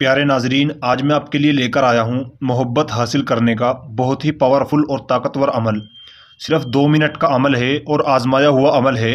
प्यारे नाजरीन आज मैं आपके लिए लेकर आया हूँ मोहब्बत हासिल करने का बहुत ही पावरफुल और ताकतवर अमल सिर्फ दो मिनट का अमल है और आजमाया हुआ अमल है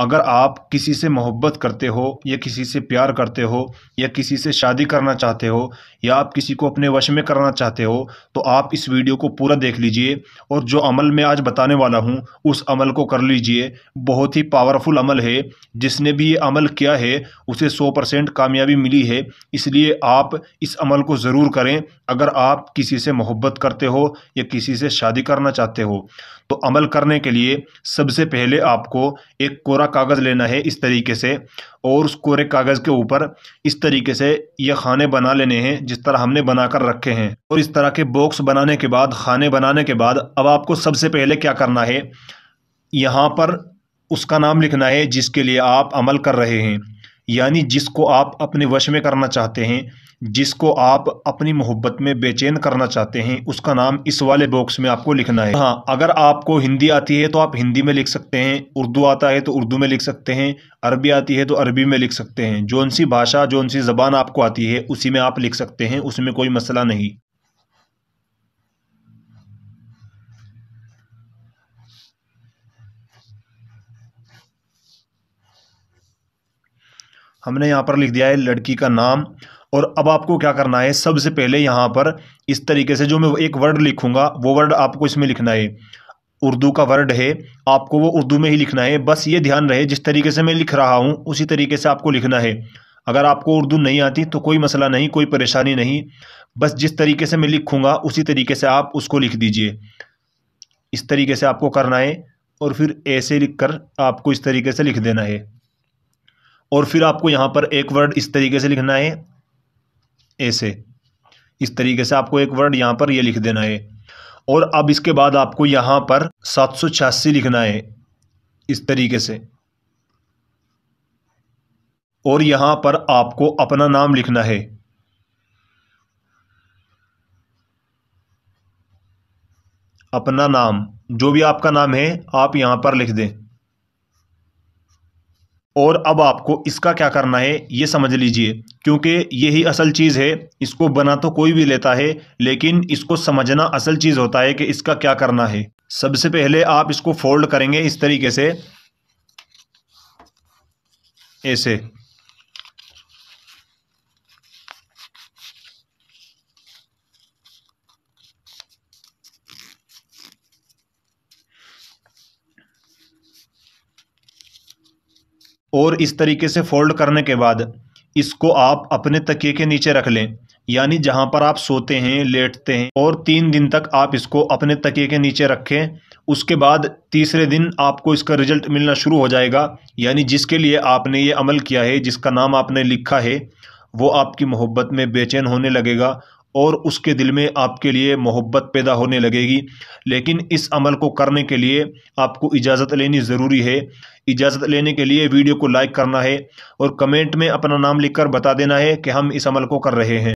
अगर आप किसी से मोहब्बत करते हो या किसी से प्यार करते हो या किसी से शादी करना चाहते हो या आप किसी को अपने वश में करना चाहते हो तो आप इस वीडियो को पूरा देख लीजिए और जो अमल मैं आज बताने वाला हूँ उस अमल को कर लीजिए बहुत ही पावरफुल अमल है जिसने भी ये अमल किया है उसे सौ परसेंट कामयाबी मिली है इसलिए आप इस अमल को ज़रूर करें अगर आप किसी से मोहब्बत करते हो या किसी से शादी करना चाहते हो तो अमल करने के लिए सबसे पहले आपको एक कोरा कागज़ लेना है इस तरीके से और उस कोरे कागज़ के ऊपर इस तरीके से ये खाने बना लेने हैं जिस तरह हमने बना कर रखे हैं और इस तरह के बॉक्स बनाने के बाद खाने बनाने के बाद अब आपको सबसे पहले क्या करना है यहाँ पर उसका नाम लिखना है जिसके लिए आप अमल कर रहे हैं यानी जिसको आप अपने वश में करना चाहते हैं जिसको आप अपनी मोहब्बत में बेचैन करना चाहते हैं उसका नाम इस वाले बॉक्स में आपको लिखना है हाँ अगर आपको हिंदी आती है तो आप हिंदी में लिख सकते हैं उर्दू आता है तो उर्दू में लिख सकते हैं अरबी आती है तो अरबी में लिख सकते हैं जौन सी भाषा जौन सी ज़बान आपको आती है उसी में आप लिख सकते हैं उसमें कोई मसला नहीं हमने यहाँ पर लिख दिया है लड़की का नाम और अब आपको क्या करना है सबसे पहले यहाँ पर इस तरीके से जो मैं एक वर्ड लिखूँगा वो वर्ड आपको इसमें लिखना है उर्दू का वर्ड है आपको वो उर्दू में ही लिखना है बस ये ध्यान रहे जिस तरीके से मैं लिख रहा हूँ उसी तरीके से आपको लिखना है अगर आपको उर्दू नहीं आती तो कोई मसला नहीं कोई परेशानी नहीं बस जिस तरीके से मैं लिखूँगा उसी तरीके से आप उसको लिख दीजिए इस तरीके से आपको करना है और फिर ऐसे लिख कर आपको इस तरीके से लिख देना है और फिर आपको यहां पर एक वर्ड इस तरीके से लिखना है ऐसे इस तरीके से आपको एक वर्ड यहां पर ये यह लिख देना है और अब इसके बाद आपको यहां पर सात सौ छियासी लिखना है इस तरीके से और यहां पर आपको अपना नाम लिखना है अपना नाम जो भी आपका नाम है आप यहां पर लिख दें और अब आपको इसका क्या करना है ये समझ लीजिए क्योंकि यही असल चीज़ है इसको बना तो कोई भी लेता है लेकिन इसको समझना असल चीज़ होता है कि इसका क्या करना है सबसे पहले आप इसको फोल्ड करेंगे इस तरीके से ऐसे और इस तरीके से फोल्ड करने के बाद इसको आप अपने तकिए के नीचे रख लें यानी जहाँ पर आप सोते हैं लेटते हैं और तीन दिन तक आप इसको अपने तकिए के नीचे रखें उसके बाद तीसरे दिन आपको इसका रिजल्ट मिलना शुरू हो जाएगा यानी जिसके लिए आपने ये अमल किया है जिसका नाम आपने लिखा है वो आपकी मोहब्बत में बेचैन होने लगेगा और उसके दिल में आपके लिए मोहब्बत पैदा होने लगेगी लेकिन इस अमल को करने के लिए आपको इजाज़त लेनी ज़रूरी है इजाज़त लेने के लिए वीडियो को लाइक करना है और कमेंट में अपना नाम लिखकर बता देना है कि हम इस अमल को कर रहे हैं